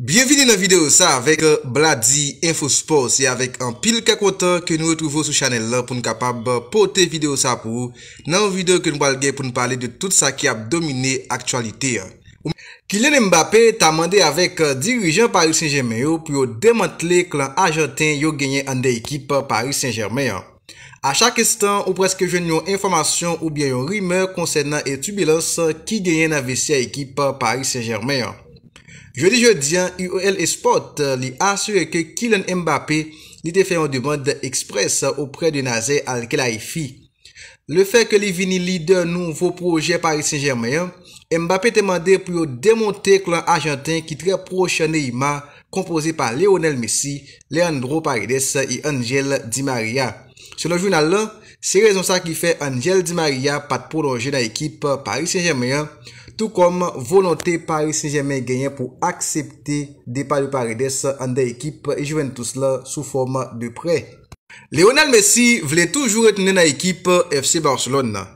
Bienvide nan videou sa avek Bladzi InfoSports e avek an pil kakotan ke nou retrouvo sou chanel la pou nou kapab pote videou sa pou nan videou ke nou balge pou nou pale de tout sa ki ap domine aktualite Kylen Mbappé ta mande avek euh, dirijan Paris Saint-Germain oh, pou yo demantle klan ajeten yo genyen an de ekip Paris Saint-Germain A chak estan ou preske jen yon informasyon ou bien yon rime konsen nan etubilos ki genyen avisi a ekip Paris Saint-Germain ou Jeudi-jeudien, UOL e Esport euh, li asure ke kilon Mbappé li te fè yon demande ekspres opre de Nazer alke laifi. Le fè ke li vini li de nouvo proje Paris Saint-Germain, Mbappé temande pou yo demonte klon Argentin ki tre proche Neymar kompoze pa Leonel Messi, Leandro Paredes e Angel Di Maria. Se lo jounal la, se rezon sa ki fè Angel Di Maria pat prolonje na ekip Paris Saint-Germain, tout kom volonté Paris Saint-Germain genyen pou aksepte depa de Paris-Desse an de ekip e jwen tou slan sou forma de pre. Leonel Messi vle toujou retene nan ekip FC Barcelon nan.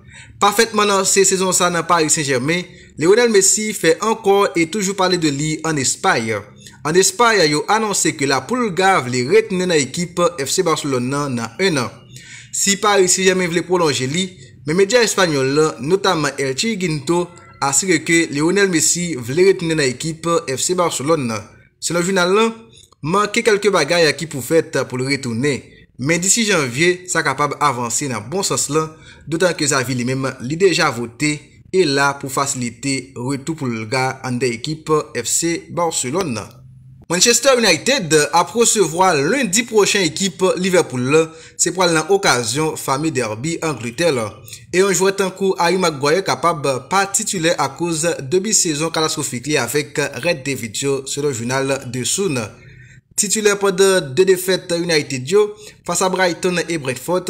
Parfetman nan se sezon sa nan Paris Saint-Germain, Leonel Messi fe ankon e toujou pale de li an espaye. An espaye ayou anonse ke la pou lga vle retene nan ekip FC Barcelon nan nan enan. Si Paris Saint-Germain vle prolonje li, men media espanyol nan, notaman El Chirguinto, asire ke Lionel Messi vle retoune nan ekip FC Barcelon. Se nan vi nan lan, manke kelke bagay a ki pou fèt pou le retoune. Men disi janvye, sa kapab avanse nan bon sos lan, dotan ke zavi li menm li deja vote, e la pou fasilite retou pou lga an de ekip FC Barcelon. Manchester United ap prosevwa lundi prochen ekip Liverpool se pral nan okasyon fami derbi Angleterre. E anjou etan kou Ayuma Gwaye kapab pa titule a kouz debi sezon kalasofikli avek Red David Joe se lo jurnal de Soun. Titule pod de defet United Joe, fasa Brighton e Brentford,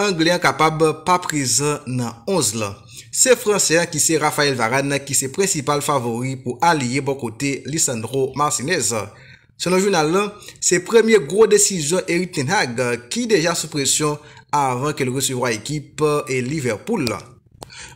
Anglian kapab pa priz nan 11 lan. Se fransyen ki se Rafael Varane ki se prensipal favori pou aliye bon kote Lissandro Marcinez. Se nou jounal la, se premye gro desizyon Eritin Hag ki deja sou presyon avan ke le resevwa ekip e Liverpool.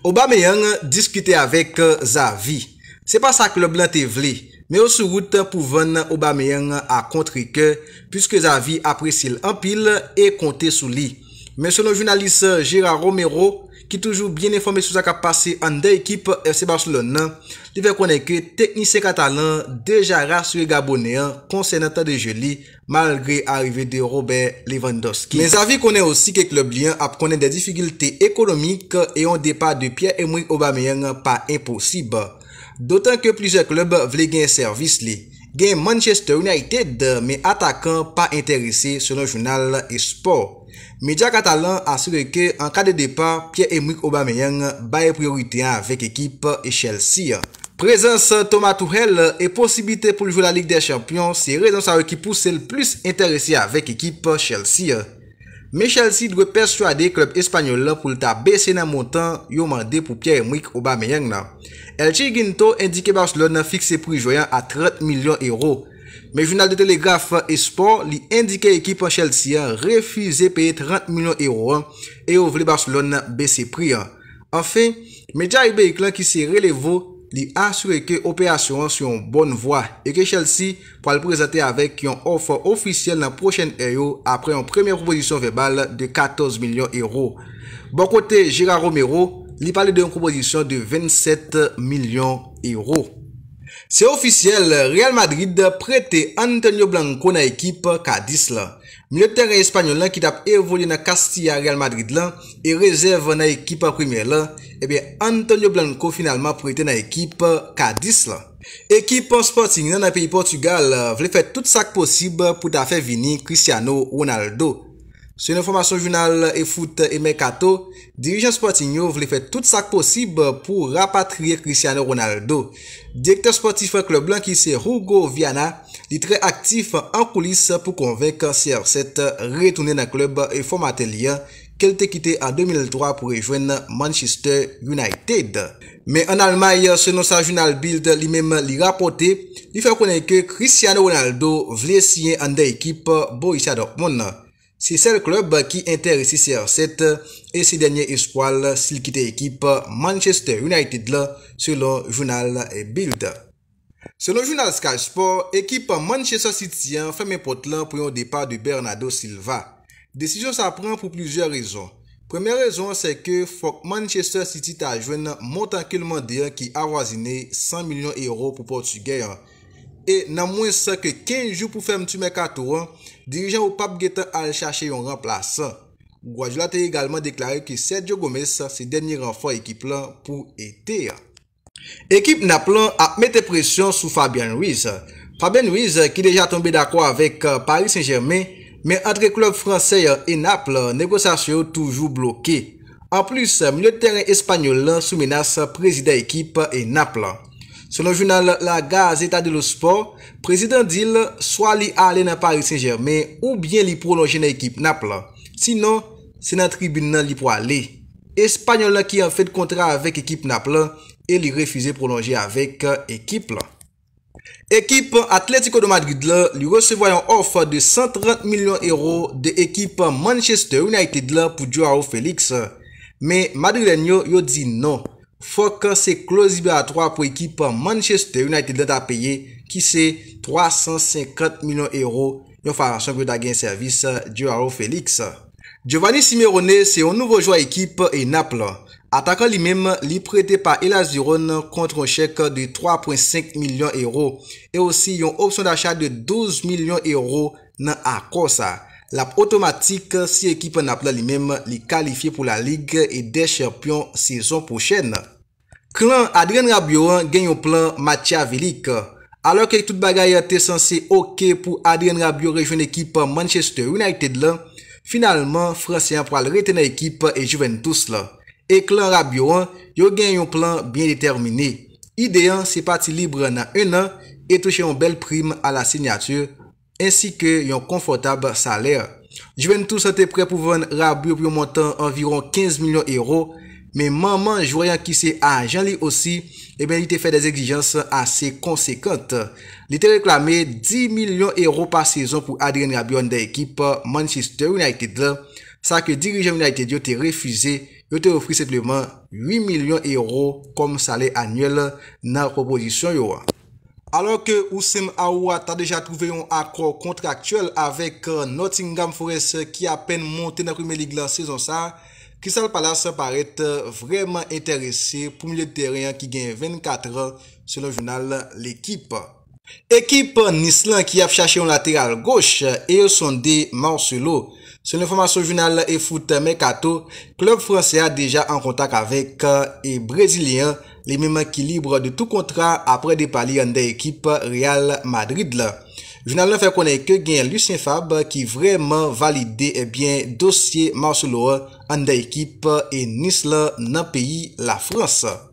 Aubameyang diskute avek Zavi. Se pa sa klub lan te vli, me ou sou gout pou ven Aubameyang a kontrike puisque Zavi apresil empil e konte sou li. Men se nou jounalise Gérard Romero, ki toujou byen informe sou zaka pase an de ekip F.S. Barcelona, li ve konen ke teknise katalan deja raswe gabonean konsenata de joli malgre arive de Robert Lewandowski. Men zavi konen osi ke klub li an ap konen de difigilite ekonomik e yon depa de Pierre-Emil Aubameyang pa imposib. Dotan ke plize klub vle gen servis li. Gen Manchester United men atakan pa enterese selon jounal e sport. Medya Katalan a soure ke an ka de depan, Pierre-Emouik Aubameyang baye priorite an vek ekip Chelsea. Prezans Thomas Touhel e posibite pou jou la Ligue des Champions se rezon sa wè ki pou sel plus interese avèk ekip Chelsea. Me Chelsea dwe perswade klop Espanyol pou lta besen nan montan yon mande pou Pierre-Emouik Aubameyang nan. El Che Guinto indike Barcelon nan fikse prijoyan a 30 milyon euro. Mè jounal de telegraf espor li indike ekip Chelsea refize peye 30 milyon euro e yo vle Barcelona bese pri. Anfen, mè dja ibe ek lan ki se relevo li asure ke operasyon sou yon bonn vwa e ke Chelsea pral prezante avek yon ofo ofisyel nan prochen e yo apre yon premye proposisyon vebal de 14 milyon euro. Bon kote Gerard Romero li pale de yon proposisyon de 27 milyon euro. Se ofisyele, Real Madrid prete Antonio Blanco na ekip K-10 la. Mlyotere espanyol la ki tap evolye na Kastia Real Madrid la, e rezerv na ekip premier la, ebe eh Antonio Blanco finalman prete na ekip K-10 la. Ekip Sporting nan apeni Portugal eh, vle fè tout sak posib pou ta fè vini Cristiano Ronaldo. Se nou formasyon jounal e foute e mekato, dirijen Sportigno vle fè tout sak posib pou rapatriye Cristiano Ronaldo. Direkter sportif klub lankise Hugo Viana li tre aktif an koulis pou konvek CR7 retounen na klub e fomate li. Kel te kite an 2003 pou rejwen Manchester United. Men an almay se nou sa jounal bild li mem li rapote, li fè konen ke Cristiano Ronaldo vle siye an de ekip Borussia Dortmund. Se sel klub ki entere si CR7 e se denye espoal sil kite ekip Manchester United la selon jounal B8. Selon jounal Sky Sport, ekip Manchester City fèmè pot lan pou yon depa de Bernado Silva. Desisyon sa prèm pou plouzè rèzon. Premè rèzon se ke fòk Manchester City ta jwen montankelman de yon ki arwazine 100 milyon euro pou Portugè. E nan mwen se ke 15 jou pou ferme tume kato, dirijan ou pap getan al chache yon remplase. Ou wajoula te egalman deklare ki Sergio Gomez se denye renfo ekip la pou ete. Ekip Naplon apmete presyon sou Fabien Ruiz. Fabien Ruiz ki deja tombe dako avèk euh, Paris Saint-Germain, men entre klop fransey e Naplon, negosasyon toujou bloké. An plus, miliote teren espanyol la sou menas euh, prezida ekip e Naplon. Se nou joun nan la gaz etat de lo sport, prezident dil, swa li ale nan Paris Saint-Germain ou bien li prolonje nan ekip Naple. Sinon, se nan tribune nan li pou ale. Espanyol ki an fèd kontra avèk ekip Naple e li refize prolonje avèk ekip. Euh, ekip Atletico de Madrid li resevoyan orf de 130 milyon euro de ekip Manchester United pou Joao Felix. Men Madrid en yo yo di nan. Fok se klozibe a 3 pou ekip Manchester United a peye ki se 350 milyon euro yon fawansyon pou dage yon servis Dioro Felix. Giovanni Simeone se yon nouvo jou ekip e Naples. Atakan li mem li prete pa Elaziron kontre yon chek de 3.5 milyon euro. E osi yon opsyon d'achat de 12 milyon euro nan Akosa. Lap otomatik si ekip nan plan li mem li kalifiye pou la lig e dechampyon sezon pou chen. Klan Adrien Rabiouan gen yon plan Matiavelik. Alor ke tout bagay te sensi ok pou Adrien Rabiouan rejwen ekip Manchester United la, finalman Fransien pral rejwen ekip e Juventus la. E klan Rabiouan yo gen yon plan bien determiné. Idean se pati libre nan 1 an etoche yon bel prim a la senyature. ansi ke yon konfortab saler. Juven tout sa eh te pre pou ven Rabi ou pi ou montan environ 15 milyon euro, men man man jwoyan ki se a jan li osi, e ben li te fè des exijans ase konsekante. Li te reklamè 10 milyon euro pa sezon pou Adrien Rabi ou nda ekip Manchester United. Sa ke dirijan United yo te refize, yo te ofri sepleman 8 milyon euro kom saler anuel nan reposisyon yo. alor ke Oussem Aoua ta deja trouve yon akor kontraktuel avek euh, Nottingham Forest ki apen monte nan 1er lig lan sezon sa, Crystal Palace parete euh, vreman enterese pou militeryen ki gen 24 se lo jounal l'ekip. Ekip Nislin ki ap chache yon lateral goche, e yo son de Marcelo. Se lo informasyon jounal e foute Mekato, klop franse a deja an kontak avek e euh, brezilien Li menman ki libre de tou kontra apre depali an de ekip Real Madrid la. Jou nan len fe konen ke gen Lucien Fab ki vremen valide eh dosye Marcelo an de ekip en Nisle nan peyi la Frans.